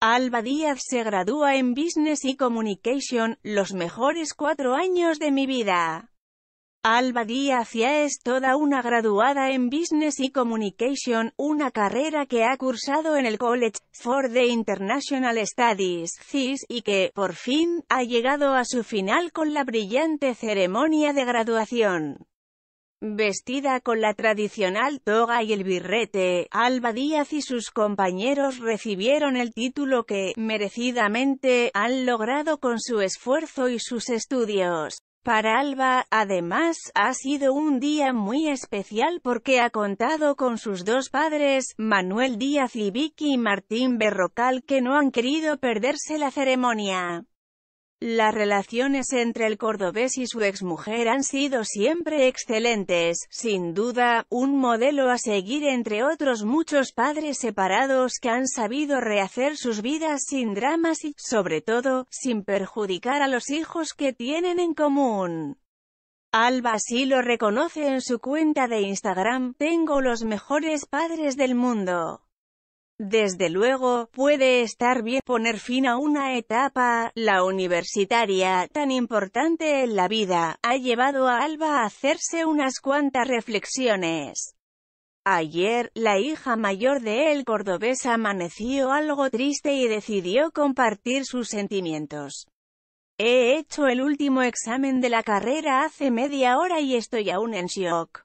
Alba Díaz se gradúa en Business y Communication, los mejores cuatro años de mi vida. Alba Díaz ya es toda una graduada en Business y Communication, una carrera que ha cursado en el College for the International Studies, CIS, y que, por fin, ha llegado a su final con la brillante ceremonia de graduación. Vestida con la tradicional toga y el birrete, Alba Díaz y sus compañeros recibieron el título que, merecidamente, han logrado con su esfuerzo y sus estudios. Para Alba, además, ha sido un día muy especial porque ha contado con sus dos padres, Manuel Díaz y Vicky Martín Berrocal, que no han querido perderse la ceremonia. Las relaciones entre el cordobés y su exmujer han sido siempre excelentes, sin duda, un modelo a seguir entre otros muchos padres separados que han sabido rehacer sus vidas sin dramas y, sobre todo, sin perjudicar a los hijos que tienen en común. Alba sí lo reconoce en su cuenta de Instagram, tengo los mejores padres del mundo. Desde luego, puede estar bien poner fin a una etapa, la universitaria, tan importante en la vida, ha llevado a Alba a hacerse unas cuantas reflexiones. Ayer, la hija mayor de él Cordobés amaneció algo triste y decidió compartir sus sentimientos. He hecho el último examen de la carrera hace media hora y estoy aún en shock.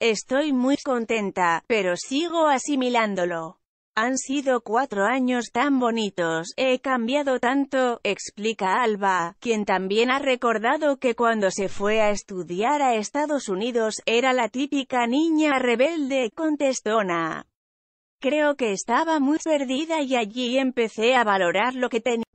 Estoy muy contenta, pero sigo asimilándolo. Han sido cuatro años tan bonitos, he cambiado tanto, explica Alba, quien también ha recordado que cuando se fue a estudiar a Estados Unidos, era la típica niña rebelde, contestona. Creo que estaba muy perdida y allí empecé a valorar lo que tenía.